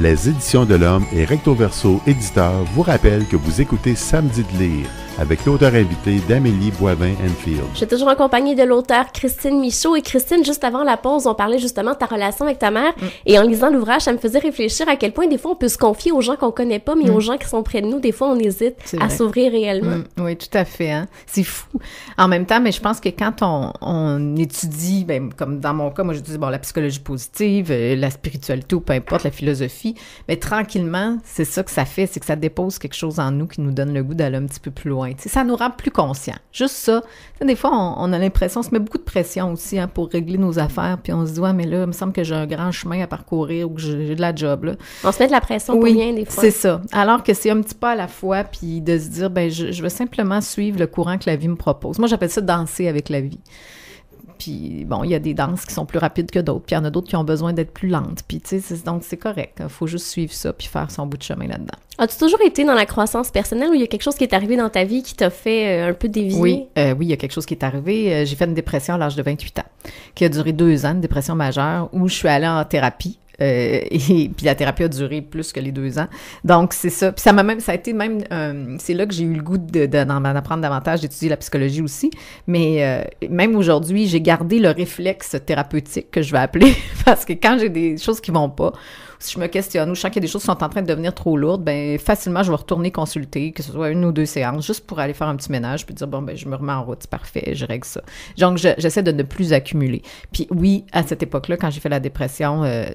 Les Éditions de l'Homme et Recto Verso Éditeur vous rappellent que vous écoutez Samedi de lire avec l'auteur invité d'Amélie Boivin-Enfield. Je suis toujours accompagnée de l'auteur Christine Michaud. Et Christine, juste avant la pause, on parlait justement de ta relation avec ta mère. Mm. Et en lisant l'ouvrage, ça me faisait réfléchir à quel point des fois on peut se confier aux gens qu'on connaît pas, mais mm. aux gens qui sont près de nous, des fois on hésite à s'ouvrir réellement. Mm. Oui, tout à fait. Hein. C'est fou. En même temps, mais je pense que quand on, étudie, ben, comme dans mon cas, moi je dis, bon, la psychologie positive, euh, la spiritualité ou peu importe, la philosophie, mais tranquillement, c'est ça que ça fait, c'est que ça dépose quelque chose en nous qui nous donne le goût d'aller un petit peu plus loin ça nous rend plus conscients. Juste ça. des fois, on, a l'impression, on se met beaucoup de pression aussi hein, pour régler nos affaires, puis on se dit, mais là, il me semble que j'ai un grand chemin à parcourir ou que j'ai de la job. Là. On se met de la pression oui, pour rien, des fois. C'est ça. Alors que c'est un petit pas à la fois, puis de se dire, ben, je, je veux simplement suivre le courant que la vie me propose. Moi, j'appelle ça danser avec la vie. Puis bon, il y a des danses qui sont plus rapides que d'autres, puis il y en a d'autres qui ont besoin d'être plus lentes. Puis tu sais, donc c'est correct. Il faut juste suivre ça puis faire son bout de chemin là-dedans. As-tu toujours été dans la croissance personnelle ou il y a quelque chose qui est arrivé dans ta vie qui t'a fait euh, un peu dévier? Oui, euh, oui, il y a quelque chose qui est arrivé. Euh, j'ai fait une dépression à l'âge de 28 ans, qui a duré deux ans, une dépression majeure, où je suis allée en thérapie euh, et puis la thérapie a duré plus que les deux ans. Donc, c'est ça. Puis ça m'a même, ça a été même, euh, c'est là que j'ai eu le goût d'en de, apprendre davantage, d'étudier la psychologie aussi. Mais euh, même aujourd'hui, j'ai gardé le réflexe thérapeutique que je vais appeler, parce que quand j'ai des choses qui vont pas, si je me questionne ou je sens qu'il y a des choses qui sont en train de devenir trop lourdes, ben facilement, je vais retourner consulter, que ce soit une ou deux séances, juste pour aller faire un petit ménage, puis dire, bon, ben je me remets en route, c'est parfait, je règle ça. Donc, j'essaie de ne plus accumuler. Puis oui, à cette époque-là, quand j'ai fait la dépression, euh,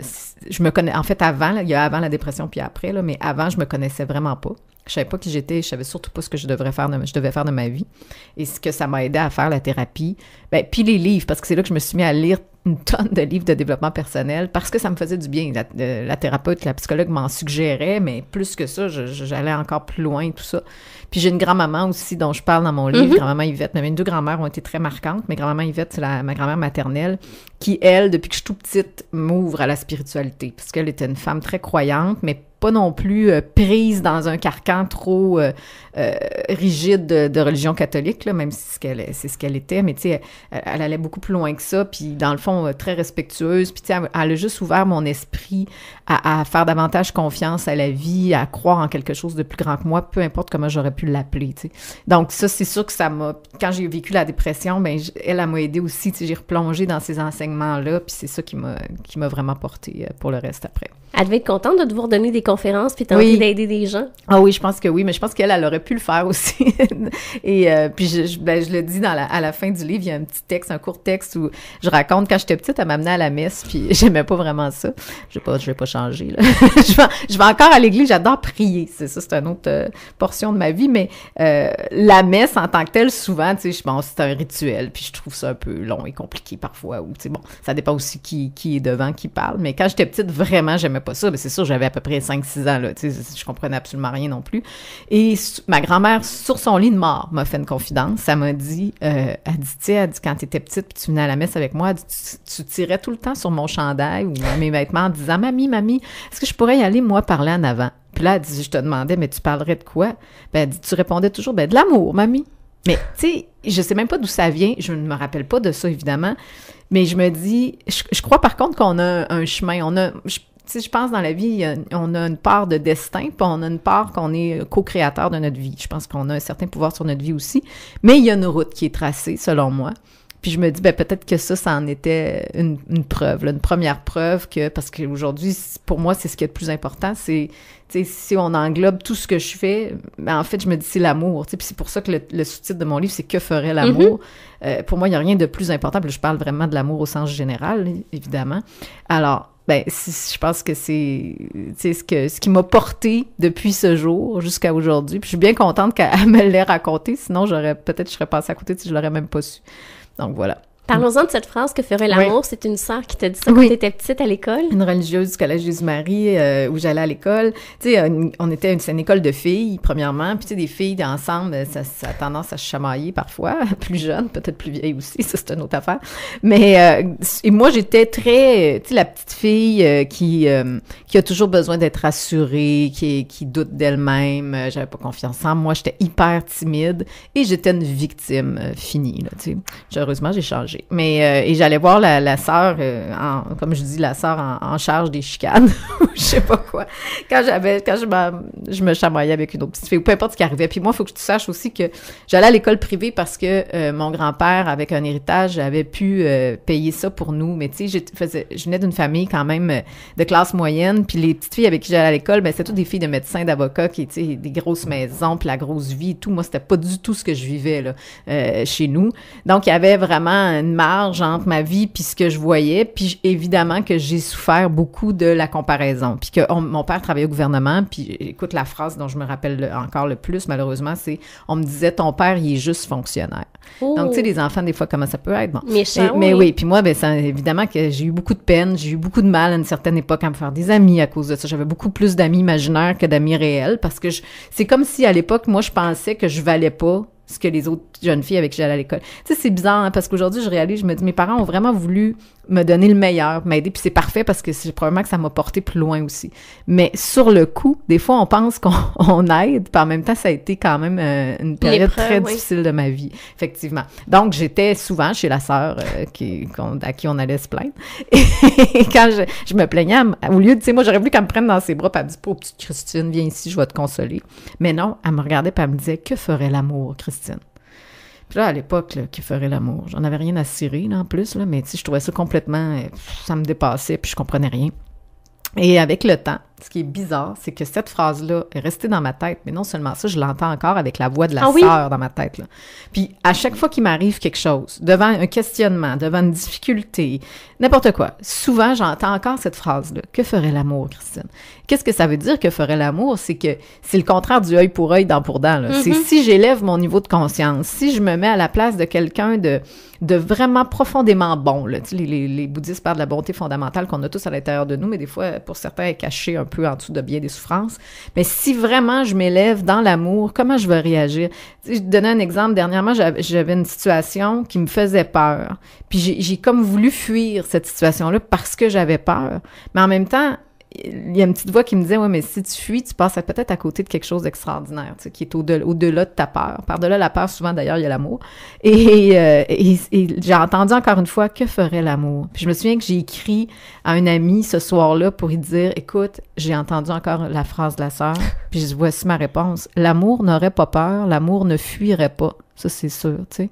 je me connais, en fait, avant, il y a avant la dépression, puis après, là, mais avant, je me connaissais vraiment pas. Je savais pas qui j'étais, je savais surtout pas ce que je devrais faire je devais faire de ma vie et ce que ça m'a aidé à faire la thérapie. Ben, puis les livres parce que c'est là que je me suis mis à lire une tonne de livres de développement personnel parce que ça me faisait du bien. La, euh, thérapeute, la psychologue m'en suggérait, mais plus que ça, j'allais encore plus loin tout ça. Puis j'ai une grand-maman aussi dont je parle dans mon livre, mhm. grand-maman Yvette. Mes deux grand-mères ont été très marquantes. mais grand-maman Yvette, c'est ma grand-mère maternelle qui, elle, depuis que je suis tout petite, m'ouvre à la spiritualité parce qu'elle était une femme très croyante, mais pas non plus euh, prise dans un carcan trop euh, euh, rigide de, religion catholique, là, même si c'est ce qu'elle ce qu'elle était, mais tu sais, elle, allait beaucoup plus loin que ça, puis dans le fond, très respectueuse, puis tu sais, elle, a juste ouvert mon esprit à, faire davantage confiance à la vie, à croire en quelque chose de plus grand que moi, peu importe comment j'aurais pu l'appeler, tu sais. Donc ça, c'est sûr que ça m'a... Quand j'ai vécu la dépression, ben elle, m'a aidé aussi, tu sais, j'ai replongé dans ces enseignements-là, puis c'est ça qui m'a vraiment porté pour le reste après. Elle devait être contente de vous donner des conférence, puis t'as oui. d'aider des gens. Ah oui, je pense que oui, mais je pense qu'elle, elle aurait pu le faire aussi. et euh, puis ben, je, le dis dans à la fin du livre, il y a un petit texte, un court texte où je raconte quand j'étais petite, elle m'amenait à la messe puis j'aimais pas vraiment ça. Je vais pas, je vais pas changer. je, vais, encore à l'église, j'adore prier. C'est ça, c'est une autre euh, portion de ma vie, mais euh, la messe en tant que telle, souvent, tu sais, je pense c'est un rituel puis je trouve ça un peu long et compliqué parfois. Ou tu sais, bon, ça dépend aussi qui qui est devant, qui parle. Mais quand j'étais petite, vraiment, j'aimais pas ça. Mais c'est sûr, j'avais à peu près 5 six ans, là, tu sais, je comprenais absolument rien non plus. Et ma grand-mère, sur son lit de mort, m'a fait une confidence. Ça m'a dit, euh, elle dit, tu sais, dit, quand t'étais petite, puis tu venais à la messe avec moi, tu, tirais tout le temps sur mon chandail ou mes vêtements en disant, mamie, mamie, est-ce que je pourrais y aller, moi, parler en avant? Puis là, dit, je te demandais, mais tu parlerais de quoi? Ben, tu répondais toujours, ben, de l'amour, mamie. Mais, tu sais, je sais même pas d'où ça vient. Je ne me rappelle pas de ça, évidemment. Mais je me dis, je, crois par contre qu'on a un, chemin. On a, sais, je pense dans la vie, on a une part de destin, puis on a une part qu'on est co-créateur de notre vie. Je pense qu'on a un certain pouvoir sur notre vie aussi. Mais il y a une route qui est tracée, selon moi. Puis je me dis, ben peut-être que ça, ça en était une, preuve, une première preuve que, parce qu'aujourd'hui, pour moi, c'est ce qui est le plus important, c'est, si on englobe tout ce que je fais, ben en fait, je me dis, c'est l'amour, puis c'est pour ça que le, sous-titre de mon livre, c'est « Que ferait l'amour mm-hmm. euh, Pour moi, il n'y a rien de plus important, puis je parle vraiment de l'amour au sens général, évidemment. Alors, ben, je pense que c'est ce, que, ce qui m'a porté depuis ce jour jusqu'à aujourd'hui. Puis je suis bien contente qu'elle me l'ait raconté, sinon j'aurais peut-être je serais passée à côté si je l'aurais même pas su. Donc voilà. Parlons-en de cette phrase que ferait l'amour. C'est une sœur qui t'a dit ça quand tu étais petite à l'école. Une religieuse du Collège Jésus-Marie euh, où j'allais à l'école. Tu sais, on était une, scène école de filles, premièrement. Puis, tu sais, des filles ensemble, ça, a tendance à se chamailler parfois. Plus jeune, peut-être plus vieille aussi. Ça, c'est une autre affaire. Mais, euh, et moi, j'étais très, tu sais, la petite fille euh, qui, qui a toujours besoin d'être rassurée, qui, qui doute d'elle-même. J'avais pas confiance en moi. J'étais hyper timide et j'étais une victime finie, là, tu sais. Heureusement, j'ai changé mais, euh, et j'allais voir la, la sœur, euh, comme je dis, la sœur en, charge des chicanes, ou je sais pas quoi, quand j'avais, quand je, je me chamoyais avec une autre petite fille, ou peu importe ce qui arrivait. Puis moi, il faut que tu saches aussi que j'allais à l'école privée parce que euh, mon grand-père, avec un héritage, avait pu payer ça pour nous. Mais tu sais, je venais d'une famille quand même de classe moyenne, puis les petites filles avec qui j'allais à l'école, ben c'était toutes des filles de médecins, d'avocats, qui, étaient des grosses maisons, puis la grosse vie et tout. Moi, c'était pas du tout ce que je vivais, là, chez nous. Donc, il y avait vraiment marge entre ma vie puis ce que je voyais. Puis évidemment que j'ai souffert beaucoup de la comparaison. Puis que mon père travaillait au gouvernement, puis écoute, la phrase dont je me rappelle encore le plus, malheureusement, c'est on me disait, ton père, il est juste fonctionnaire. Donc, tu sais, les enfants, des fois, comment ça peut être? Bon. oui. Mais oui, puis moi, ben, ça, évidemment que j'ai eu beaucoup de peine, j'ai eu beaucoup de mal à une certaine époque à me faire des amis à cause de ça. J'avais beaucoup plus d'amis imaginaires que d'amis réels parce que c'est comme si à l'époque, moi, je pensais que je valais pas ce que les autres jeune fille avec qui j'allais à l'école. Tu sais, c'est bizarre, hein, parce qu'aujourd'hui, je réalise, je me dis, mes parents ont vraiment voulu me donner le meilleur, m'aider, puis c'est parfait parce que c'est probablement que ça m'a porté plus loin aussi. Mais sur le coup, des fois, on pense qu'on aide, puis en même temps, ça a été quand même euh, une période très difficile de ma vie, effectivement. Donc, j'étais souvent chez la sœur euh, à qui on allait se plaindre. Et quand je, me plaignais, au lieu de, tu sais, moi, j'aurais voulu qu'elle me prenne dans ses bras, puis elle me dit, oh, petite Christine, viens ici, je vais te consoler. Mais non, elle me regardait, puis elle me disait, que ferait l'amour, Christine? à l'époque, qui ferait l'amour, j'en avais rien à cirer, là, en plus, là, mais je trouvais ça complètement. Euh, ça me dépassait, puis je comprenais rien. Et avec le temps, ce qui est bizarre, c'est que cette phrase-là est restée dans ma tête, mais non seulement ça, je l'entends encore avec la voix de la ah sœur dans ma tête. Puis à chaque fois qu'il m'arrive quelque chose, devant un questionnement, devant une difficulté, n'importe quoi, souvent j'entends encore cette phrase-là. Que ferait l'amour, Christine? Qu'est-ce que ça veut dire que ferait l'amour? C'est que c'est le contraire du œil pour œil, dent pour dent. C'est mm-hmm. si j'élève mon niveau de conscience, si je me mets à la place de quelqu'un de de vraiment profondément bon. les, bouddhistes parlent de la bonté fondamentale qu'on a tous à l'intérieur de nous, mais des fois, pour certains, est cachée un peu peu en dessous de bien des souffrances. Mais si vraiment je m'élève dans l'amour, comment je vais réagir? je te donnais un exemple. Dernièrement, j'avais une situation qui me faisait peur. Puis j'ai comme voulu fuir cette situation-là parce que j'avais peur. Mais en même temps, il y a une petite voix qui me disait ouais mais si tu fuis tu passes peut-être à côté de quelque chose d'extraordinaire tu sais, qui est au-delà au -delà de ta peur par delà la peur souvent d'ailleurs il y a l'amour euh, et, j'ai entendu encore une fois que ferait l'amour puis je me souviens que j'ai écrit à un ami ce soir-là pour lui dire écoute j'ai entendu encore la phrase de la sœur puis je voici ma réponse l'amour n'aurait pas peur l'amour ne fuirait pas ça, c'est sûr, tu sais.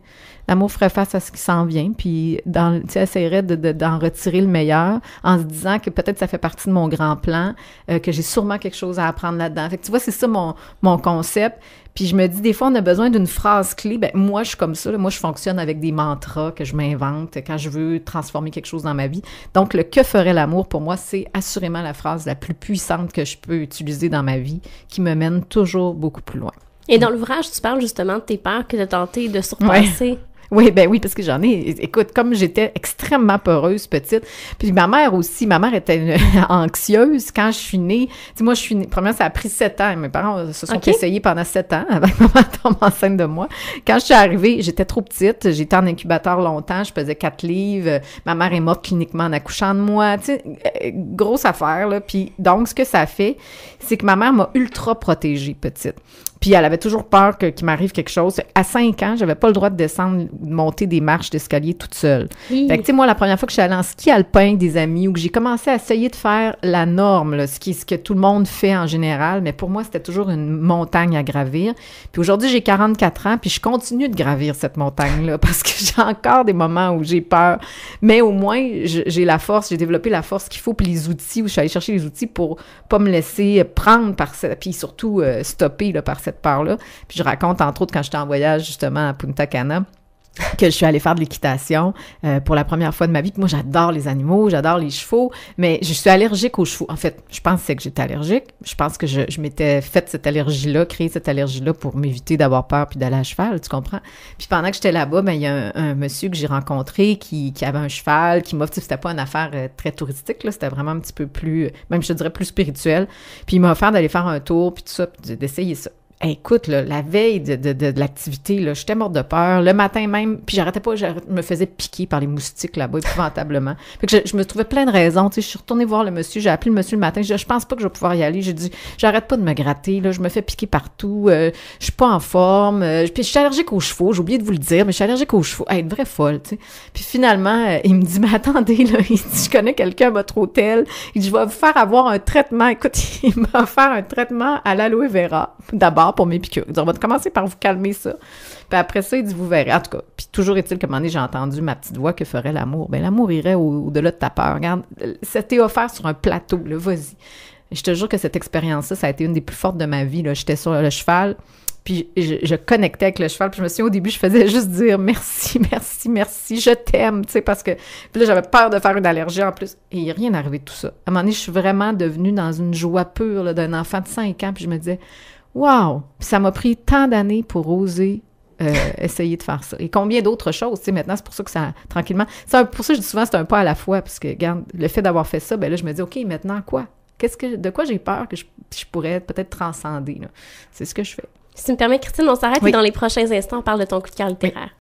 L'amour ferait face à ce qui s'en vient, puis dans, tu essaierais d'en retirer le meilleur en se disant que peut-être ça fait partie de mon grand plan, euh, que j'ai sûrement quelque chose à apprendre là-dedans. Fait que tu vois, c'est ça mon, concept. Puis je me dis, des fois, on a besoin d'une phrase clé. Ben, moi, je suis comme ça. Moi, je fonctionne avec des mantras que je m'invente quand je veux transformer quelque chose dans ma vie. Donc, le que ferait l'amour, pour moi, c'est assurément la phrase la plus puissante que je peux utiliser dans ma vie qui me mène toujours beaucoup plus loin. Et dans l'ouvrage, tu parles justement de tes peurs que de tenter de surpasser. Oui, ben oui, parce que j'en ai. Écoute, comme j'étais extrêmement peureuse petite, puis ma mère aussi, ma mère était anxieuse quand je suis née. sais, moi, je suis née. Premièrement, ça a pris sept ans. Mes parents se sont essayés pendant sept ans avec que maman tombe enceinte de moi. Quand je suis arrivée, j'étais trop petite. J'étais en incubateur longtemps. Je pesais quatre livres. Ma mère est morte cliniquement en accouchant de moi. Tu sais, euh, grosse affaire là. Puis donc, ce que ça fait, c'est que ma mère m'a ultra protégée petite. Puis elle avait toujours peur qu'il m'arrive quelque chose. À 5 ans, j'avais pas le droit de descendre, de monter des marches d'escalier toute seule. Fait que, tu sais, moi, la première fois que je suis allée en ski alpin avec des amis ou que j'ai commencé à essayer de faire la norme, ce, qui, ce que tout le monde fait en général, mais pour moi, c'était toujours une montagne à gravir. Puis aujourd'hui, j'ai 44 ans, puis je continue de gravir cette montagne-là parce que j'ai encore des moments où j'ai peur. Mais au moins, j'ai la force, j'ai développé la force qu'il faut, puis les outils, où je suis allée chercher les outils pour pas me laisser prendre par ça, puis surtout euh, stopper là, par cette là Puis je raconte, entre autres, quand j'étais en voyage, justement, à Punta Cana, que je suis allée faire de l'équitation euh, pour la première fois de ma vie. Puis moi, j'adore les animaux, j'adore les chevaux, mais je suis allergique aux chevaux. En fait, je pensais que j'étais allergique. Je pense que je, m'étais faite cette allergie-là, créée cette allergie-là pour m'éviter d'avoir peur puis d'aller à cheval, tu comprends? Puis pendant que j'étais là-bas, ben, il y a un, monsieur que j'ai rencontré qui, avait un cheval, qui m'a... C'était pas une affaire euh, très touristique, là. C'était vraiment un petit peu plus... Même, je dirais, plus spirituel. Puis il m'a offert d'aller faire un tour, puis tout ça, puis d'essayer ça écoute, la veille de, de, de, de l'activité, j'étais morte de peur. Le matin même, puis j'arrêtais pas, je me faisais piquer par les moustiques là-bas épouvantablement. Fait que je, me trouvais plein de raisons. Tu je suis retournée voir le monsieur, j'ai appelé le monsieur le matin. Je, je pense pas que je vais pouvoir y aller. J'ai dit, j'arrête pas de me gratter. Là, je me fais piquer partout. Euh, je suis pas en forme. Euh, puis je suis allergique aux chevaux. J'ai oublié de vous le dire, mais je suis allergique aux chevaux. Hey, une vraie folle, tu sais. Puis finalement, euh, il me dit, mais attendez, là, il dit, je connais quelqu'un à votre hôtel. Il dit, je vais vous faire avoir un traitement. Écoute, il m'a offert un traitement à l'aloe vera d'abord pour mes piqûres. on va commencer par vous calmer ça. Puis après ça, il dit, vous verrez. En tout cas, puis toujours est-il que, un j'ai entendu ma petite voix que ferait l'amour. Bien, l'amour irait au-delà de ta peur. Regarde, c'était offert sur un plateau, là, vas-y. Je te jure que cette expérience-là, ça a été une des plus fortes de ma vie, J'étais sur le cheval, puis je, connectais avec le cheval. Puis je me souviens, au début, je faisais juste dire merci, merci, merci, je t'aime, tu sais, parce que puis là, j'avais peur de faire une allergie en plus. Et il n'est rien arrivé de tout ça. À un moment donné, je suis vraiment devenue dans une joie pure d'un enfant de 5 ans, puis je me disais, Wow! Ça m'a pris tant d'années pour oser euh, essayer de faire ça. Et combien d'autres choses, tu sais, maintenant, c'est pour ça que ça, tranquillement, c'est pour ça que je dis souvent, c'est un pas à la fois, parce que, regarde, le fait d'avoir fait ça, ben là, je me dis, OK, maintenant, quoi? Qu'est-ce que, de quoi j'ai peur que je, pourrais peut-être transcender, C'est ce que je fais. Si tu me permets, Christine, on s'arrête et dans les prochains instants, on parle de ton coup de cœur littéraire.